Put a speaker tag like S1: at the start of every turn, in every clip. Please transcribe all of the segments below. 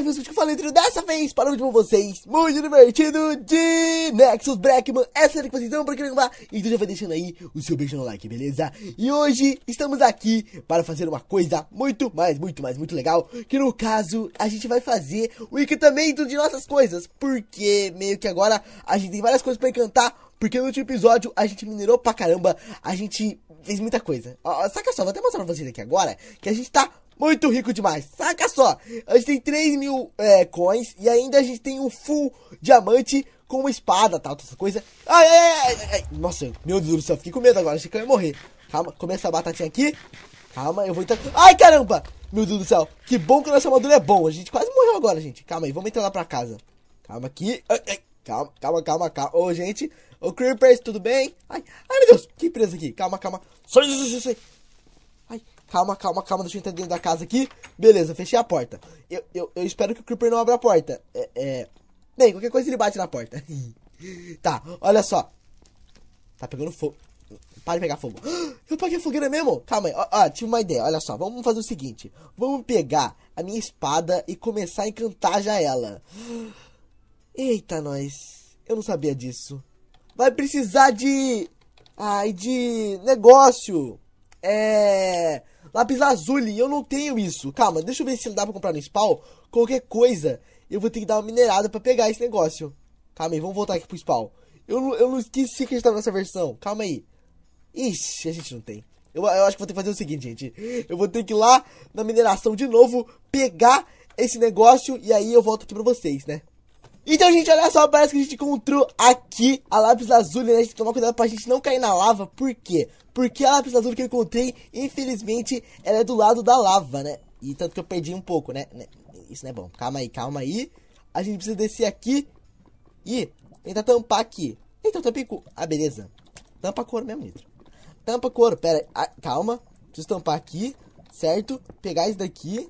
S1: galera, eu que eu falei dessa vez, para o com vocês, muito divertido de Nexus Breckman essa é a que vocês estão procurando lá, então já vai deixando aí o seu beijo no like, beleza? E hoje estamos aqui para fazer uma coisa muito mais, muito mais, muito legal, que no caso a gente vai fazer o encantamento de nossas coisas, porque meio que agora a gente tem várias coisas para encantar, porque no último episódio a gente minerou pra caramba, a gente fez muita coisa. Ó, saca só, vou até mostrar pra vocês aqui agora que a gente tá muito rico demais. Saca só, a gente tem 3 mil é, coins e ainda a gente tem um full diamante com uma espada, tal, tá, essa coisa. Ai, ai, ai, ai, Nossa, meu Deus do céu, fiquei com medo agora, achei que eu ia morrer. Calma, começa essa batatinha aqui. Calma, eu vou entrar... Ai, caramba! Meu Deus do céu, que bom que a nossa armadura é bom. A gente quase morreu agora, gente. Calma aí, vamos entrar lá pra casa. Calma aqui. Ai, ai. Calma, calma, calma, calma. Ô, gente. Ô, Creepers, tudo bem? Ai, ai, meu Deus. Que presa aqui. Calma, calma. Sai, sai, sai, sai. Calma, calma, calma, deixa eu entrar dentro da casa aqui. Beleza, fechei a porta. Eu, eu, eu espero que o Creeper não abra a porta. É, é... Bem, qualquer coisa ele bate na porta. tá, olha só. Tá pegando fogo. Para de pegar fogo. Eu paguei a fogueira mesmo? Calma aí. Ó, ó, tive uma ideia. Olha só, vamos fazer o seguinte. Vamos pegar a minha espada e começar a encantar já ela. Eita, nós. Eu não sabia disso. Vai precisar de... Ai, de negócio. É... Lápis lazuli, eu não tenho isso. Calma, deixa eu ver se dá pra comprar no spawn. Qualquer coisa, eu vou ter que dar uma minerada pra pegar esse negócio. Calma aí, vamos voltar aqui pro spawn. Eu, não, eu não esqueci que a gente tava nessa versão. Calma aí. Ixi, a gente não tem. Eu, eu acho que vou ter que fazer o seguinte, gente. Eu vou ter que ir lá na mineração de novo, pegar esse negócio e aí eu volto aqui pra vocês, né? Então, gente, olha só, parece que a gente encontrou aqui a lápis azul, né? A gente tem que tomar cuidado pra gente não cair na lava, por quê? Porque a lápis azul que eu encontrei, infelizmente, ela é do lado da lava, né? E tanto que eu perdi um pouco, né? né isso não é bom. Calma aí, calma aí. A gente precisa descer aqui e tentar tampar aqui. Então, tampei com... Ah, beleza. Tampa couro mesmo, Nitro. Tampa couro, pera ah, calma. Preciso tampar aqui, certo? Pegar isso daqui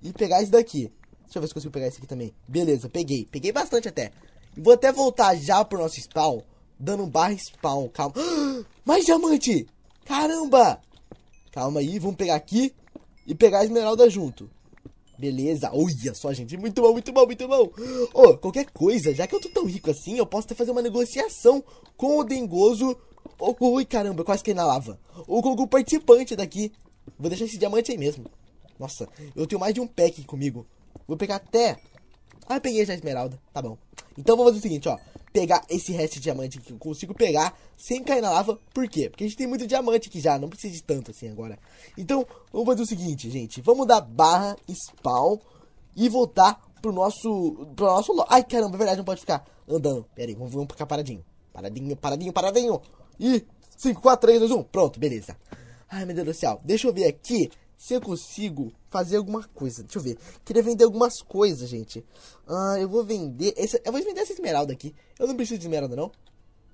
S1: e pegar isso daqui. Deixa eu ver se consigo pegar esse aqui também. Beleza, peguei. Peguei bastante até. Vou até voltar já pro nosso spawn. Dando um barra spawn, calma. Mais diamante! Caramba! Calma aí, vamos pegar aqui e pegar a esmeralda junto. Beleza, olha só, gente, muito bom, muito bom, muito bom. Ô, oh, qualquer coisa, já que eu tô tão rico assim, eu posso até fazer uma negociação com o Dengoso. Oh, ui, caramba, quase caí na lava. Ou com algum participante daqui. Vou deixar esse diamante aí mesmo. Nossa, eu tenho mais de um pack comigo. Vou pegar até... Ah, peguei já a esmeralda. Tá bom. Então vou fazer o seguinte, ó. Pegar esse resto de diamante que eu consigo pegar sem cair na lava. Por quê? Porque a gente tem muito diamante aqui já. Não precisa de tanto assim agora. Então, vamos fazer o seguinte, gente. Vamos dar barra, spawn e voltar pro nosso... Pro nosso... Ai, caramba, é verdade. Não pode ficar andando. Pera aí, vamos, vamos ficar paradinho. Paradinho, paradinho, paradinho. E... 5, 4, 3, 2, 1. Pronto, beleza. Ai, meu Deus do céu. Deixa eu ver aqui se eu consigo fazer alguma coisa. Deixa eu ver. Queria vender algumas coisas, gente. Ah, eu vou vender. Esse, eu vou vender essa esmeralda aqui. Eu não preciso de esmeralda, não.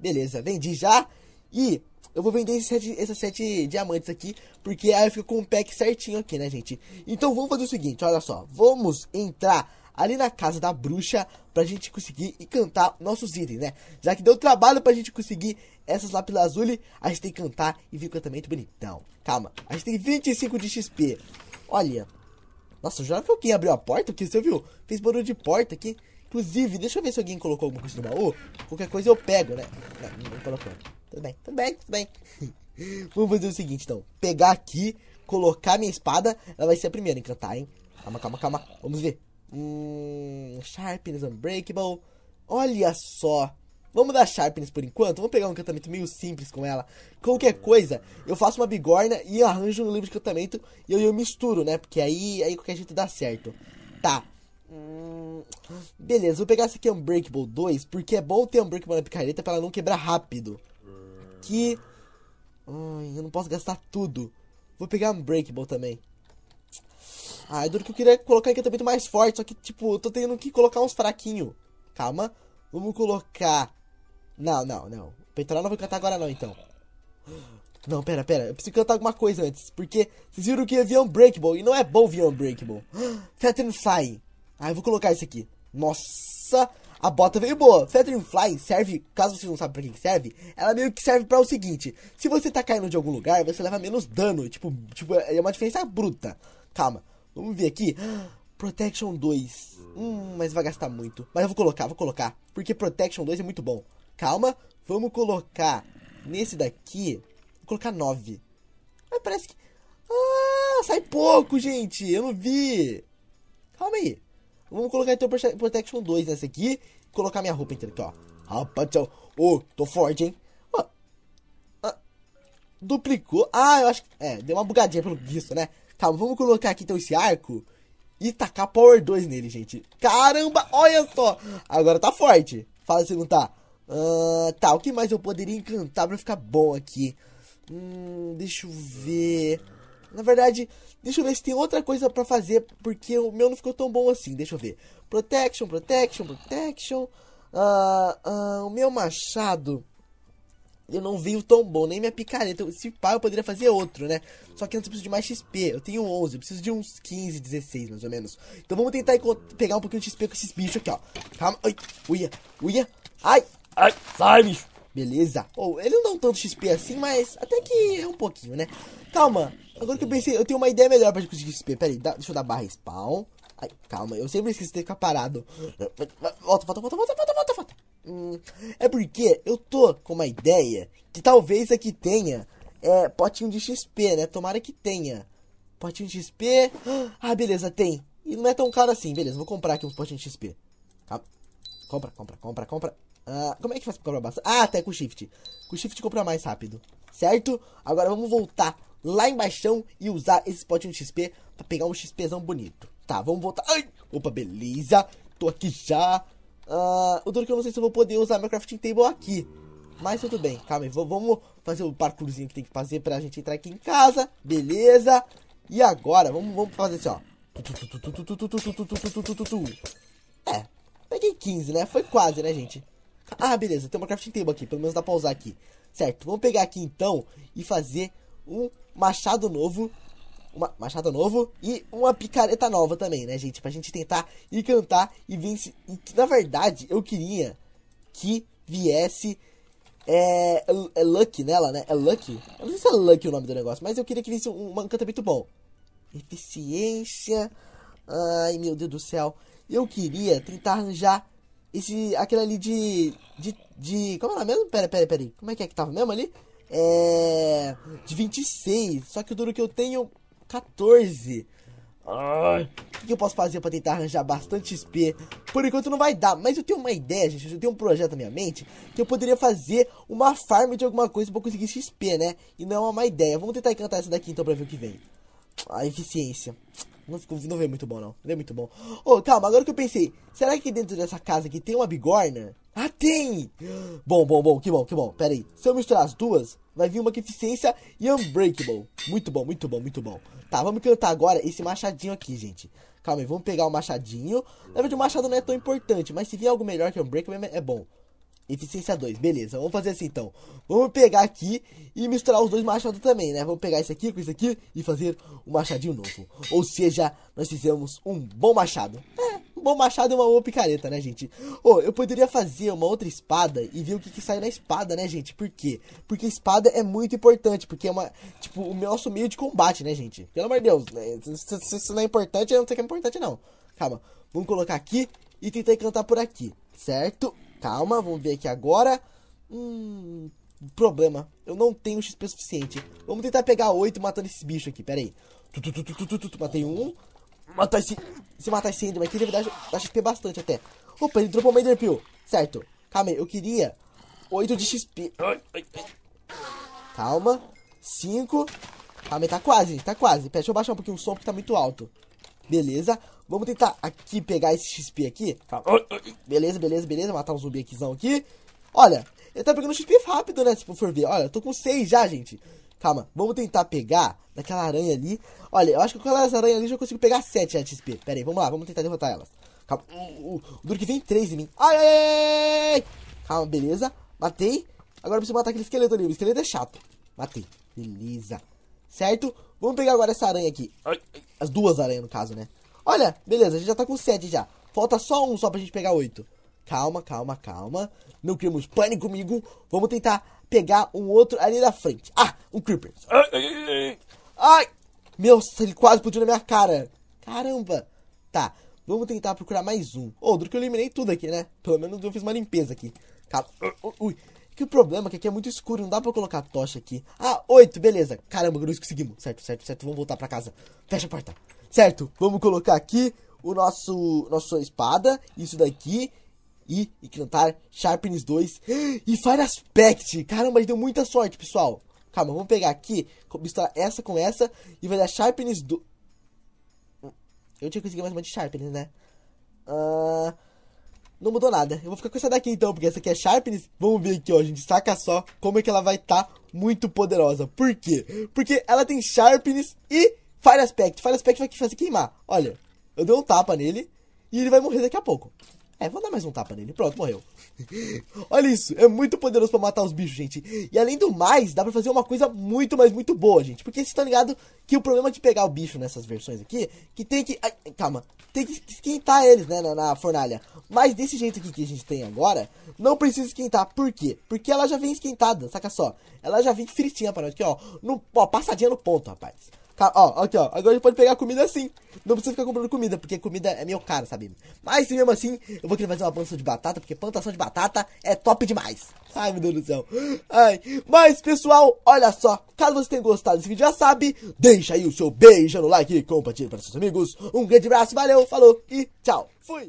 S1: Beleza, vendi já. E eu vou vender esses sete, esses sete diamantes aqui, porque aí eu fico com o um pack certinho aqui, né, gente? Então vamos fazer o seguinte, olha só. Vamos entrar ali na casa da bruxa pra gente conseguir encantar nossos itens, né? Já que deu trabalho pra gente conseguir essas lápis azuis, a gente tem que cantar e vir o encantamento bonitão. Calma, a gente tem 25 de XP. Olha, nossa, já que alguém abriu a porta, aqui, você viu, fez barulho de porta aqui. Inclusive, deixa eu ver se alguém colocou alguma coisa no baú. Qualquer coisa eu pego, né? Não, ninguém colocou. Tudo bem, tudo bem, tudo bem. Vamos fazer o seguinte, então. Pegar aqui, colocar minha espada. Ela vai ser a primeira a encantar, hein? Calma, calma, calma. Vamos ver. Hum, Sharpness Unbreakable. Olha só. Vamos dar Sharpness por enquanto. Vamos pegar um encantamento meio simples com ela. Qualquer coisa, eu faço uma bigorna e arranjo um livro de encantamento e eu, eu misturo, né? Porque aí, aí qualquer jeito dá certo. Tá. Hum, beleza, vou pegar esse aqui Unbreakable 2, porque é bom ter Unbreakable na picareta pra ela não quebrar rápido. Aqui... eu não posso gastar tudo. Vou pegar Unbreakable também. A duro que eu queria colocar aqui também mais forte, só que, tipo, eu tô tendo que colocar uns fraquinhos. Calma. Vamos colocar... Não, não, não. Peitoral não vou cantar agora não, então. Não, pera, pera. Eu preciso cantar alguma coisa antes. Porque vocês viram que é havia Unbreakable. E não é bom vir Unbreakable. Fettering Fly. Ah, eu vou colocar isso aqui. Nossa, a bota veio boa. Fettering Fly serve, caso vocês não saibam pra que serve, ela meio que serve para o seguinte. Se você tá caindo de algum lugar, você leva menos dano. Tipo, tipo é uma diferença bruta. Calma. Vamos ver aqui. Protection 2. Hum, mas vai gastar muito. Mas eu vou colocar, vou colocar. Porque Protection 2 é muito bom. Calma, vamos colocar nesse daqui. Vou colocar 9. Mas ah, parece que. Ah, sai pouco, gente. Eu não vi. Calma aí. Vamos colocar então Protection 2 nessa aqui. Colocar minha roupa inteira então, aqui, ó. Rapaz, ô, oh, tô forte, hein? Oh. Ah. duplicou. Ah, eu acho que. É, deu uma bugadinha pelo visto, né? Calma, vamos colocar aqui então esse arco e tacar Power 2 nele, gente. Caramba, olha só. Agora tá forte. Fala se não tá. Uh, tá, o que mais eu poderia encantar pra ficar bom aqui? Hum, deixa eu ver. Na verdade, deixa eu ver se tem outra coisa pra fazer, porque o meu não ficou tão bom assim. Deixa eu ver. Protection, protection, protection. Uh, uh, o meu machado eu não veio tão bom, nem minha picareta. Então, se pá, eu poderia fazer outro, né? Só que antes eu preciso de mais XP. Eu tenho 11, eu preciso de uns 15, 16 mais ou menos. Então vamos tentar pegar um pouquinho de XP com esses bichos aqui, ó. Calma, ai, uia, uia, ai, ai, sai, bicho. Beleza. Oh, ele não dá um tanto XP assim, mas até que é um pouquinho, né? Calma, agora que eu pensei, eu tenho uma ideia melhor pra conseguir XP. Pera aí, dá, deixa eu dar barra spawn. Ai, calma, eu sempre esqueci de ficar parado. Volta, volta, volta, volta, volta, volta, volta. Hum, é porque eu tô com uma ideia que talvez aqui tenha é, potinho de XP, né? Tomara que tenha. Potinho de XP. Ah, beleza, tem. E não é tão caro assim. Beleza, vou comprar aqui uns potinhos de XP. Calma. Compra, compra, compra, compra. Ah, como é que faz pra comprar bastante? Ah, até com Shift. Com Shift compra mais rápido. Certo? Agora vamos voltar lá embaixo e usar esse potinho de XP pra pegar um XPzão bonito. Tá, vamos voltar. Ai! Opa, beleza. Tô aqui já. Uh, o duro que eu não sei se eu vou poder usar meu crafting table aqui. Mas tudo bem, calma aí. vamos fazer o parkourzinho que tem que fazer pra gente entrar aqui em casa. Beleza. E agora, vamos, vamos fazer assim, ó. É, peguei 15, né? Foi quase, né, gente? Ah, beleza, tem uma crafting table aqui. Pelo menos dá pra usar aqui. Certo, vamos pegar aqui então e fazer um machado novo uma machado novo e uma picareta nova também, né, gente? Pra gente tentar ir cantar e vencer. E, na verdade, eu queria que viesse é, é Lucky nela, né? É Lucky? Eu não sei se é Lucky o nome do negócio, mas eu queria que viesse um, um encantamento bom. Eficiência. Ai, meu Deus do céu. Eu queria tentar arranjar esse, aquele ali de, de, de... Como é mesmo? Pera, pera, pera aí. Como é que é que tava mesmo ali? É... De 26. Só que o duro que eu tenho 14. o que eu posso fazer para tentar arranjar bastante XP? Por enquanto não vai dar, mas eu tenho uma ideia, gente. Eu tenho um projeto na minha mente que eu poderia fazer uma farm de alguma coisa para conseguir XP, né? E não é uma má ideia. Vamos tentar encantar essa daqui então para ver o que vem. A eficiência. Não, ficou, não veio muito bom, não. Não é muito bom. oh, calma, agora que eu pensei. Será que dentro dessa casa aqui tem uma bigorna? Ah, tem! Bom, bom, bom, que bom, que bom. Pera aí. Se eu misturar as duas, vai vir uma que eficiência e Unbreakable. Muito bom, muito bom, muito bom. Tá, vamos cantar agora esse machadinho aqui, gente. Calma aí, vamos pegar o machadinho. Na verdade, o machado não é tão importante, mas se vier algo melhor que Unbreakable, é bom. Eficiência 2, beleza, vamos fazer assim então. Vamos pegar aqui e misturar os dois machados também, né? Vamos pegar esse aqui com esse aqui e fazer um machadinho novo. Ou seja, nós fizemos um bom machado. É, bom machado e é uma boa picareta, né, gente? Ô, oh, eu poderia fazer uma outra espada e ver o que, que sai na espada, né, gente? Por quê? Porque espada é muito importante, porque é uma. Tipo, o nosso meio de combate, né, gente? Pelo amor de Deus, né? se não é importante, eu não sei que é importante, não. Calma, vamos colocar aqui e tentar cantar por aqui, certo? Calma, vamos ver aqui agora. Hum. Problema, eu não tenho XP suficiente. Vamos tentar pegar oito matando esse bicho aqui, pera aí. Tu, tu, tu, matei um, matar esse. Se matar esse Enderman aqui, ele vai dar XP bastante até. Opa, ele dropou uma Ender Pill. Certo. Calma aí, eu queria 8 de XP. Calma. 5. Calma aí, tá quase, tá quase. Pera, deixa eu baixar um pouquinho o som porque tá muito alto. Beleza. Vamos tentar aqui pegar esse XP aqui. Calma. Beleza, beleza, beleza. Matar um zumbi aqui. Olha, ele tá pegando XP rápido, né? Se for ver. Olha, eu tô com 6 já, gente. Calma, vamos tentar pegar daquela aranha ali. Olha, eu acho que com aquelas aranhas ali eu já consigo pegar 7 de XP. Pera aí, vamos lá, vamos tentar derrotar elas. Calma, o, o, o Durk vem 3 em mim. Ai, ai, ai, ai, Calma, beleza. Matei. Agora eu preciso matar aquele esqueleto ali. O esqueleto é chato. Matei. Beleza. Certo? Vamos pegar agora essa aranha aqui. As duas aranhas, no caso, né? Olha, beleza, a gente já tá com 7 já. Falta só um só pra gente pegar 8. Calma, calma, calma. Não criamos pânico comigo. Vamos tentar pegar um outro ali da frente. Ah, um Creeper. Ai, ai, ai. ai. Meu, ele quase explodiu na minha cara. Caramba. Tá, vamos tentar procurar mais um. Ô, oh, que eu eliminei tudo aqui, né? Pelo menos eu fiz uma limpeza aqui. Calma. Ui. Que o problema é que aqui é muito escuro, não dá pra colocar tocha aqui. Ah, oito, beleza. Caramba, Gruz, conseguimos. Certo, certo, certo. Vamos voltar pra casa. Fecha a porta. Certo, vamos colocar aqui o nosso, nosso espada, isso daqui e Encantar, tá. Sharpness 2 e Fire Aspect. Caramba, deu muita sorte, pessoal. Calma, vamos pegar aqui, misturar essa com essa e vai dar Sharpness 2. Do... Eu tinha conseguido mais uma de Sharpness, né? Uh... Não mudou nada. Eu vou ficar com essa daqui então, porque essa aqui é Sharpness. Vamos ver aqui, ó, gente. Saca só como é que ela vai estar tá muito poderosa. Por quê? Porque ela tem Sharpness e Fire Aspect. Fire Aspect vai fazer queimar. Olha, eu dei um tapa nele e ele vai morrer daqui a pouco. É, vou dar mais um tapa nele. Pronto, morreu. Olha isso, é muito poderoso pra matar os bichos, gente. E além do mais, dá pra fazer uma coisa muito, mas muito boa, gente. Porque vocês estão ligados que o problema de pegar o bicho nessas versões aqui, que tem que... Ai, calma, tem que esquentar eles, né, na, na, fornalha. Mas desse jeito aqui que a gente tem agora, não precisa esquentar. Por quê? Porque ela já vem esquentada, saca só. Ela já vem fritinha pra nós aqui, ó. No, ó passadinha no ponto, rapaz. Ó, aqui ó, agora a gente pode pegar comida assim. Não precisa ficar comprando comida, porque comida é meio cara, sabe? Mas mesmo assim, eu vou querer fazer uma plantação de batata, porque plantação de batata é top demais. Ai, meu Deus do céu. Ai. Mas, pessoal, olha só. Caso você tenha gostado desse vídeo, já sabe, deixa aí o seu beijo no like e compartilha para seus amigos. Um grande abraço, valeu, falou e tchau. Fui!